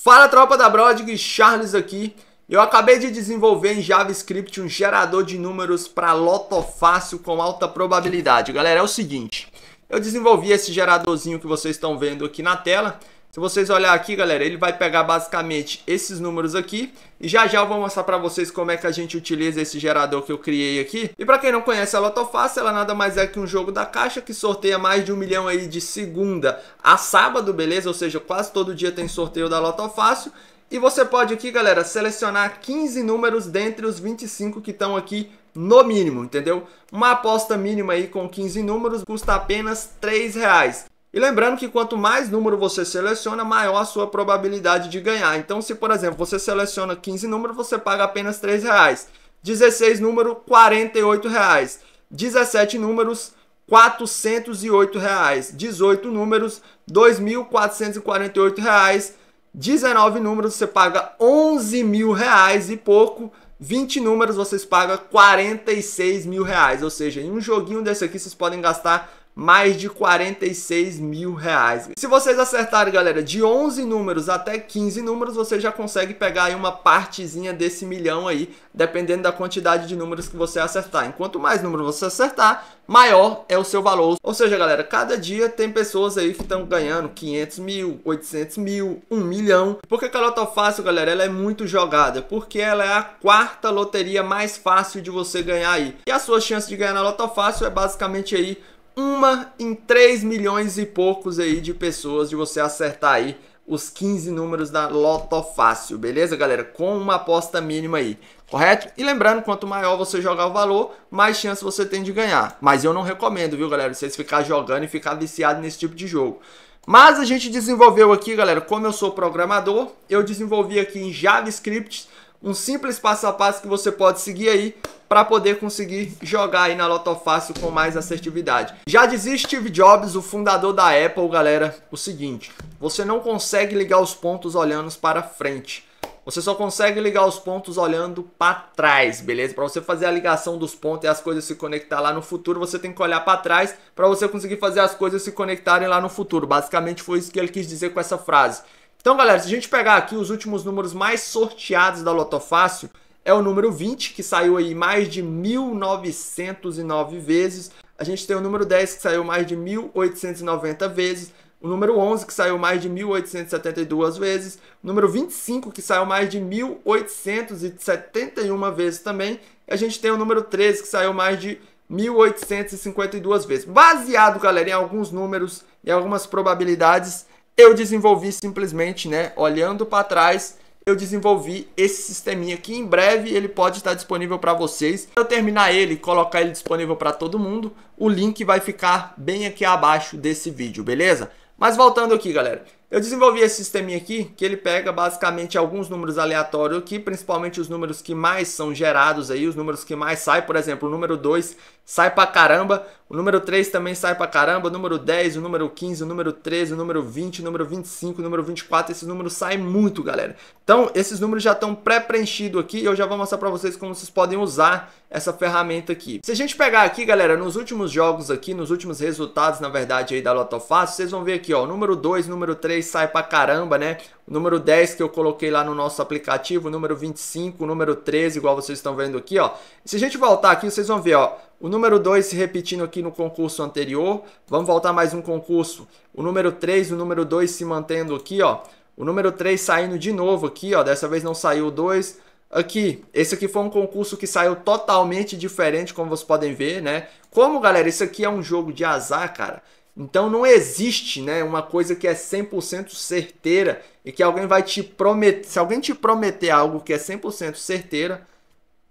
Fala tropa da Brodig, Charles aqui. Eu acabei de desenvolver em JavaScript um gerador de números para loto fácil com alta probabilidade. Galera, é o seguinte, eu desenvolvi esse geradorzinho que vocês estão vendo aqui na tela. Se vocês olhar aqui, galera, ele vai pegar basicamente esses números aqui. E já já eu vou mostrar para vocês como é que a gente utiliza esse gerador que eu criei aqui. E para quem não conhece a Lotofácil, ela nada mais é que um jogo da caixa que sorteia mais de um milhão aí de segunda a sábado, beleza? Ou seja, quase todo dia tem sorteio da Lotofácil. E você pode aqui, galera, selecionar 15 números dentre os 25 que estão aqui no mínimo, entendeu? Uma aposta mínima aí com 15 números custa apenas 3 reais. E lembrando que quanto mais número você seleciona, maior a sua probabilidade de ganhar. Então, se por exemplo, você seleciona 15 números, você paga apenas 3 reais. 16 números, 48 reais. 17 números, 408 reais. 18 números, 2.448 reais. 19 números, você paga 11 mil reais e pouco. 20 números, vocês pagam 46 mil reais. Ou seja, em um joguinho desse aqui, vocês podem gastar mais de 46 mil reais. Se vocês acertarem, galera, de 11 números até 15 números, você já consegue pegar aí uma partezinha desse milhão aí, dependendo da quantidade de números que você acertar. Enquanto mais números você acertar, maior é o seu valor. Ou seja, galera, cada dia tem pessoas aí que estão ganhando 500 mil, 800 mil, 1 milhão. Porque que a Loto Fácil, galera, ela é muito jogada? Porque ela é a quarta loteria mais fácil de você ganhar aí. E a sua chance de ganhar na Loto Fácil é basicamente aí uma em 3 milhões e poucos aí de pessoas de você acertar aí os 15 números da Loto Fácil, beleza, galera? Com uma aposta mínima aí, correto? E lembrando, quanto maior você jogar o valor, mais chance você tem de ganhar. Mas eu não recomendo, viu, galera, vocês ficar jogando e ficar viciado nesse tipo de jogo. Mas a gente desenvolveu aqui, galera, como eu sou programador, eu desenvolvi aqui em JavaScript um simples passo a passo que você pode seguir aí para poder conseguir jogar aí na Loto Fácil com mais assertividade. Já dizia Steve Jobs, o fundador da Apple, galera, o seguinte: você não consegue ligar os pontos olhando para frente. Você só consegue ligar os pontos olhando para trás, beleza? Para você fazer a ligação dos pontos e as coisas se conectar lá no futuro, você tem que olhar para trás para você conseguir fazer as coisas se conectarem lá no futuro. Basicamente foi isso que ele quis dizer com essa frase. Então, galera, se a gente pegar aqui os últimos números mais sorteados da Loto Fácil, é o número 20, que saiu aí mais de 1909 vezes. A gente tem o número 10, que saiu mais de 1890 vezes. O número 11, que saiu mais de 1872 vezes. O número 25, que saiu mais de 1871 vezes também. E a gente tem o número 13, que saiu mais de 1852 vezes. Baseado, galera, em alguns números e algumas probabilidades, eu desenvolvi simplesmente, né, olhando para trás eu desenvolvi esse sisteminha aqui. Em breve ele pode estar disponível para vocês. Para eu terminar ele e colocar ele disponível para todo mundo, o link vai ficar bem aqui abaixo desse vídeo, beleza? Mas voltando aqui, galera. Eu desenvolvi esse sisteminha aqui, que ele pega basicamente alguns números aleatórios aqui, principalmente os números que mais são gerados aí, os números que mais saem, por exemplo, o número 2, sai pra caramba. O número 3 também sai pra caramba. O número 10, o número 15, o número 13, o número 20, o número 25, o número 24. Esses números saem muito, galera. Então, esses números já estão pré-preenchidos aqui. Eu já vou mostrar pra vocês como vocês podem usar essa ferramenta aqui. Se a gente pegar aqui, galera, nos últimos jogos aqui, nos últimos resultados, na verdade, aí da Lotofácil, vocês vão ver aqui, ó. O número 2, número 3 sai pra caramba, né? o número 10 que eu coloquei lá no nosso aplicativo, o número 25, o número 13, igual vocês estão vendo aqui, ó. Se a gente voltar aqui, vocês vão ver, ó, o número 2 se repetindo aqui no concurso anterior. Vamos voltar mais um concurso. O número 3, o número 2 se mantendo aqui, ó. O número 3 saindo de novo aqui, ó. Dessa vez não saiu o 2. Aqui, esse aqui foi um concurso que saiu totalmente diferente, como vocês podem ver, né? Como, galera, isso aqui é um jogo de azar, cara. Então não existe, né, uma coisa que é 100% certeira e que alguém vai te prometer, se alguém te prometer algo que é 100% certeira,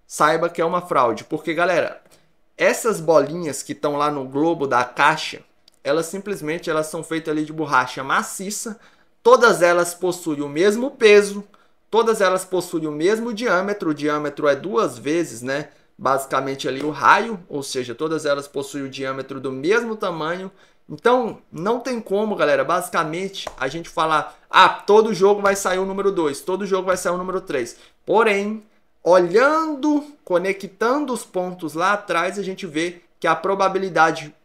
saiba que é uma fraude, porque galera, essas bolinhas que estão lá no globo da caixa, elas simplesmente elas são feitas ali de borracha maciça, todas elas possuem o mesmo peso, todas elas possuem o mesmo diâmetro, o diâmetro é duas vezes, né? Basicamente ali o raio, ou seja, todas elas possuem o diâmetro do mesmo tamanho então, não tem como, galera, basicamente, a gente falar, ah, todo jogo vai sair o número 2, todo jogo vai sair o número 3. Porém, olhando, conectando os pontos lá atrás, a gente vê que a probabilidade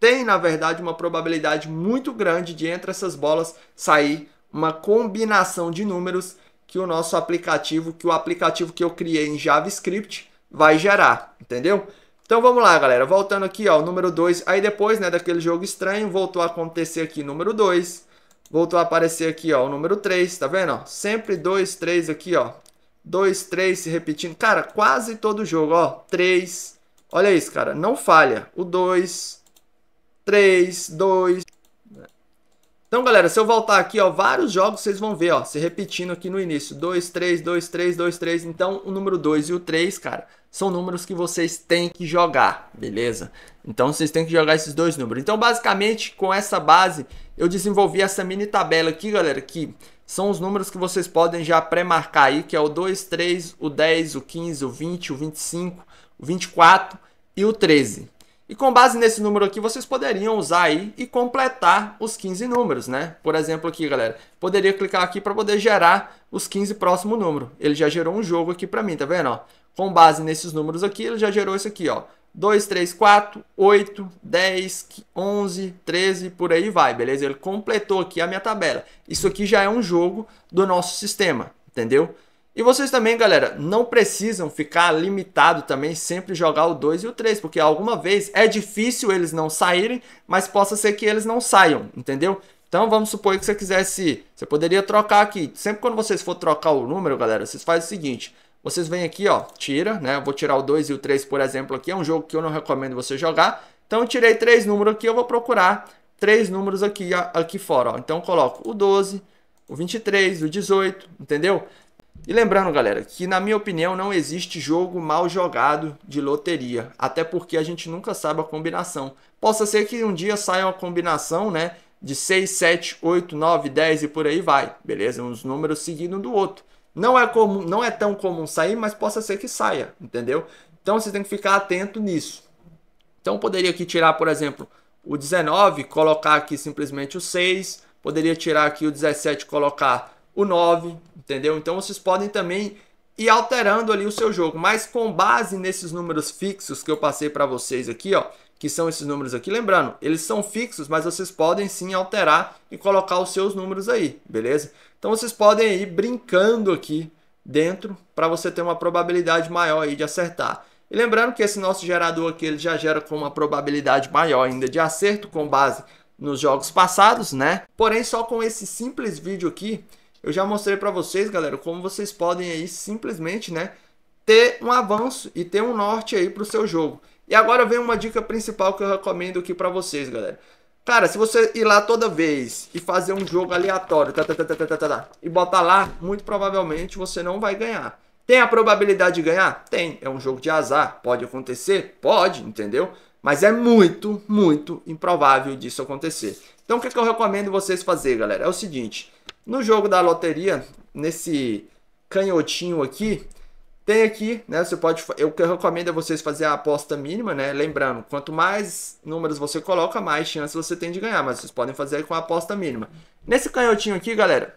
tem, na verdade, uma probabilidade muito grande de entre essas bolas sair uma combinação de números que o nosso aplicativo, que o aplicativo que eu criei em JavaScript vai gerar, entendeu? Então vamos lá, galera. Voltando aqui, ó, o número 2. Aí depois, né, daquele jogo estranho, voltou a acontecer aqui número 2. Voltou a aparecer aqui, ó, o número 3, tá vendo? Ó? Sempre 2, 3 aqui, ó. 2, 3 se repetindo. Cara, quase todo jogo, ó. 3. Olha isso, cara. Não falha. O 2, 3, 2. Então, galera, se eu voltar aqui, ó, vários jogos vocês vão ver, ó, se repetindo aqui no início. 2, 3, 2, 3, 2, 3. Então, o número 2 e o 3, cara, são números que vocês têm que jogar, beleza? Então vocês têm que jogar esses dois números. Então, basicamente, com essa base, eu desenvolvi essa mini tabela aqui, galera, que são os números que vocês podem já pré-marcar aí, que é o 2, 3, o 10, o 15, o 20, o 25, o 24 e o 13. E com base nesse número aqui, vocês poderiam usar aí e completar os 15 números, né? Por exemplo aqui, galera, poderia clicar aqui para poder gerar os 15 próximo número. Ele já gerou um jogo aqui para mim, tá vendo? Ó? Com base nesses números aqui, ele já gerou isso aqui, ó. 2, 3, 4, 8, 10, 11, 13, por aí vai, beleza? Ele completou aqui a minha tabela. Isso aqui já é um jogo do nosso sistema, entendeu? E vocês também, galera, não precisam ficar limitado também sempre jogar o 2 e o 3, porque alguma vez é difícil eles não saírem, mas possa ser que eles não saiam, entendeu? Então vamos supor que você quisesse, você poderia trocar aqui. Sempre quando vocês for trocar o número, galera, vocês fazem o seguinte: vocês vêm aqui, ó, tira, né? Eu vou tirar o 2 e o 3, por exemplo, aqui. É um jogo que eu não recomendo você jogar. Então eu tirei três números aqui, eu vou procurar três números aqui, aqui fora, ó. Então eu coloco o 12, o 23, o 18, entendeu? E lembrando, galera, que na minha opinião não existe jogo mal jogado de loteria, até porque a gente nunca sabe a combinação. Possa ser que um dia saia uma combinação, né, de 6, 7, 8, 9, 10 e por aí vai, beleza? Uns números seguindo um do outro. Não é, comum, não é tão comum sair, mas possa ser que saia, entendeu? Então você tem que ficar atento nisso. Então poderia aqui tirar, por exemplo, o 19, colocar aqui simplesmente o 6, poderia tirar aqui o 17, colocar o 9, entendeu? Então vocês podem também ir alterando ali o seu jogo, mas com base nesses números fixos que eu passei para vocês aqui, ó, que são esses números aqui. Lembrando, eles são fixos, mas vocês podem sim alterar e colocar os seus números aí, beleza? Então vocês podem ir brincando aqui dentro para você ter uma probabilidade maior aí de acertar. E lembrando que esse nosso gerador aqui ele já gera com uma probabilidade maior ainda de acerto com base nos jogos passados, né? Porém, só com esse simples vídeo aqui, eu já mostrei para vocês, galera, como vocês podem aí simplesmente, né, ter um avanço e ter um norte aí para o seu jogo. E agora vem uma dica principal que eu recomendo aqui para vocês, galera. Cara, se você ir lá toda vez e fazer um jogo aleatório tá tá tá, tá, tá, tá, e botar lá, muito provavelmente você não vai ganhar. Tem a probabilidade de ganhar? Tem. É um jogo de azar. Pode acontecer? Pode, entendeu? Mas é muito, muito improvável disso acontecer. Então o que, é que eu recomendo vocês fazer, galera? É o seguinte. No jogo da loteria, nesse canhotinho aqui, tem aqui, né? Você pode. Eu recomendo a vocês fazer a aposta mínima, né? Lembrando, quanto mais números você coloca, mais chance você tem de ganhar. Mas vocês podem fazer com a aposta mínima. Nesse canhotinho aqui, galera,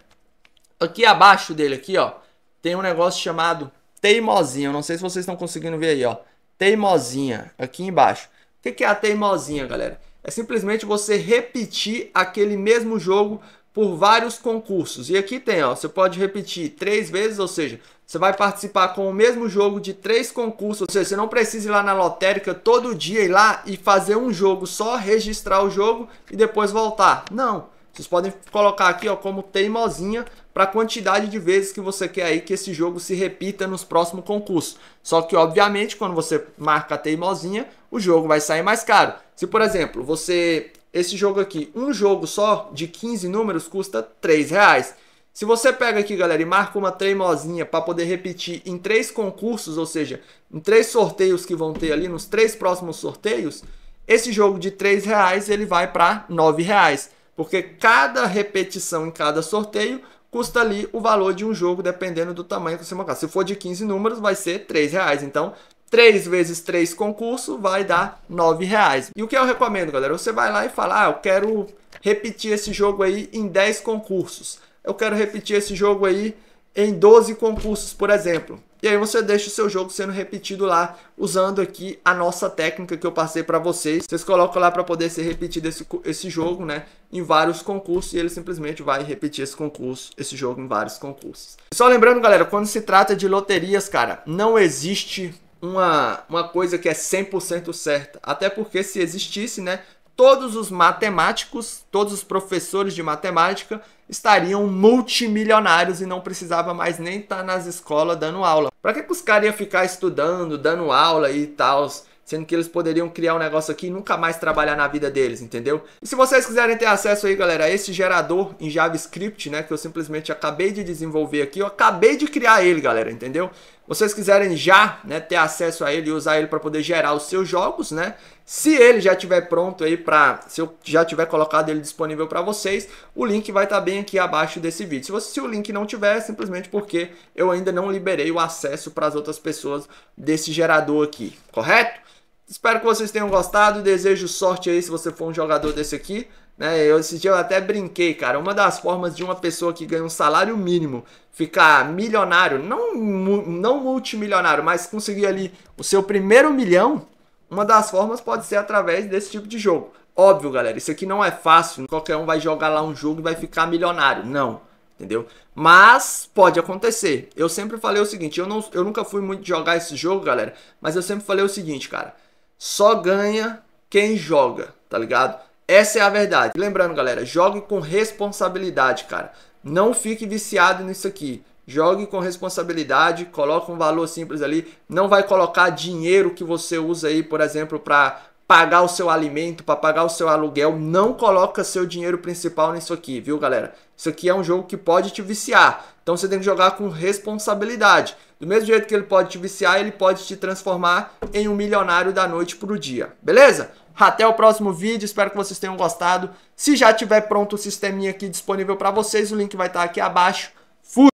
aqui abaixo dele, aqui, ó, tem um negócio chamado teimosinha. Eu não sei se vocês estão conseguindo ver aí, ó. Teimosinha, aqui embaixo. O que é a teimosinha, galera? É simplesmente você repetir aquele mesmo jogo por vários concursos. E aqui tem, ó, você pode repetir três vezes, ou seja, você vai participar com o mesmo jogo de três concursos. Ou seja, você não precisa ir lá na lotérica todo dia ir lá e fazer um jogo só, registrar o jogo e depois voltar. Não. Vocês podem colocar aqui ó, como teimosinha para a quantidade de vezes que você quer aí que esse jogo se repita nos próximos concursos. Só que, obviamente, quando você marca a teimosinha, o jogo vai sair mais caro. Se, por exemplo, você. Esse jogo aqui, um jogo só de 15 números custa 3 reais. Se você pega aqui, galera, e marca uma treimosinha para poder repetir em três concursos, ou seja, em três sorteios que vão ter ali, nos três próximos sorteios, esse jogo de três reais ele vai para nove reais, porque cada repetição em cada sorteio custa ali o valor de um jogo, dependendo do tamanho que você marcar. Se for de 15 números, vai ser três reais. Então, 3 vezes 3 concurso vai dar nove reais. E o que eu recomendo, galera? Você vai lá e fala, ah, eu quero repetir esse jogo aí em 10 concursos eu quero repetir esse jogo aí em 12 concursos, por exemplo. E aí você deixa o seu jogo sendo repetido lá, usando aqui a nossa técnica que eu passei para vocês. Vocês colocam lá para poder ser repetido esse, esse jogo, né, em vários concursos, e ele simplesmente vai repetir esse concurso, esse jogo em vários concursos. Só lembrando, galera, quando se trata de loterias, cara, não existe uma, uma coisa que é 100% certa. Até porque se existisse, né, todos os matemáticos, todos os professores de matemática estariam multimilionários e não precisava mais nem estar tá nas escolas dando aula. Para que, que os caras iam ficar estudando, dando aula e tal? Sendo que eles poderiam criar um negócio aqui e nunca mais trabalhar na vida deles, entendeu? E se vocês quiserem ter acesso aí, galera, a esse gerador em JavaScript, né? Que eu simplesmente acabei de desenvolver aqui, eu acabei de criar ele, galera, entendeu? vocês quiserem já né, ter acesso a ele e usar ele para poder gerar os seus jogos, né? Se ele já tiver pronto aí para, se eu já tiver colocado ele disponível para vocês, o link vai estar tá bem aqui abaixo desse vídeo. Se, você, se o link não tiver, é simplesmente porque eu ainda não liberei o acesso para as outras pessoas desse gerador aqui, correto? Espero que vocês tenham gostado, desejo sorte aí se você for um jogador desse aqui. Né? Eu, esse dia eu até brinquei, cara. Uma das formas de uma pessoa que ganha um salário mínimo ficar milionário, não, não multimilionário, mas conseguir ali o seu primeiro milhão, uma das formas pode ser através desse tipo de jogo. Óbvio, galera, isso aqui não é fácil. Qualquer um vai jogar lá um jogo e vai ficar milionário. Não, entendeu? Mas pode acontecer. Eu sempre falei o seguinte: eu, não, eu nunca fui muito jogar esse jogo, galera. Mas eu sempre falei o seguinte, cara: só ganha quem joga, tá ligado? Essa é a verdade. Lembrando, galera, jogue com responsabilidade, cara. Não fique viciado nisso aqui. Jogue com responsabilidade, coloque um valor simples ali. Não vai colocar dinheiro que você usa aí, por exemplo, para pagar o seu alimento, para pagar o seu aluguel, não coloca seu dinheiro principal nisso aqui, viu, galera? Isso aqui é um jogo que pode te viciar. Então você tem que jogar com responsabilidade. Do mesmo jeito que ele pode te viciar, ele pode te transformar em um milionário da noite pro dia. Beleza? Até o próximo vídeo, espero que vocês tenham gostado. Se já tiver pronto o sisteminha aqui disponível para vocês, o link vai estar tá aqui abaixo.